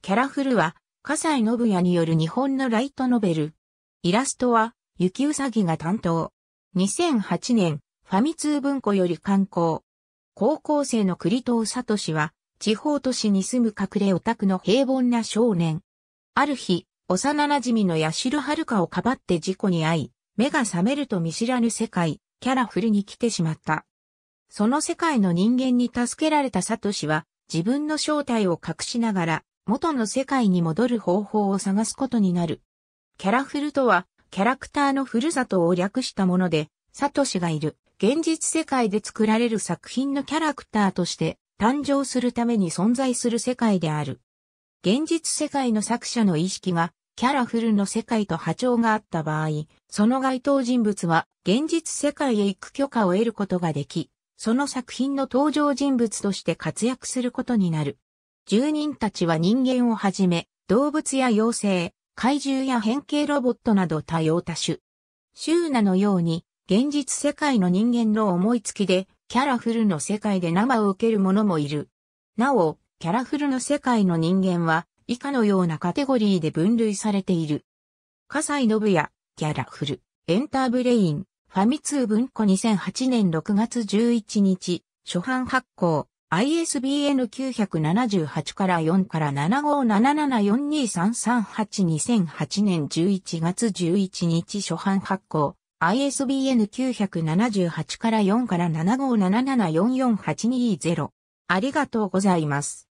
キャラフルは、笠西信也による日本のライトノベル。イラストは、雪うさぎが担当。2008年、ファミ通文庫より刊行。高校生の栗藤聡は、地方都市に住む隠れオタクの平凡な少年。ある日、幼馴染の八代遥をかばって事故に遭い、目が覚めると見知らぬ世界、キャラフルに来てしまった。その世界の人間に助けられた里氏は、自分の正体を隠しながら、元の世界に戻る方法を探すことになる。キャラフルとは、キャラクターのふるさとを略したもので、サトシがいる、現実世界で作られる作品のキャラクターとして誕生するために存在する世界である。現実世界の作者の意識がキャラフルの世界と波長があった場合、その該当人物は現実世界へ行く許可を得ることができ、その作品の登場人物として活躍することになる。住人たちは人間をはじめ、動物や妖精、怪獣や変形ロボットなど多様多種。シューナのように、現実世界の人間の思いつきで、キャラフルの世界で生を受ける者もいる。なお、キャラフルの世界の人間は、以下のようなカテゴリーで分類されている。笠井信也、キャラフル、エンターブレイン、ファミ通文庫2008年6月11日、初版発行、ISBN 978から4から757742338208 0年11月11日初版発行。ISBN 978から4から7577448220。ありがとうございます。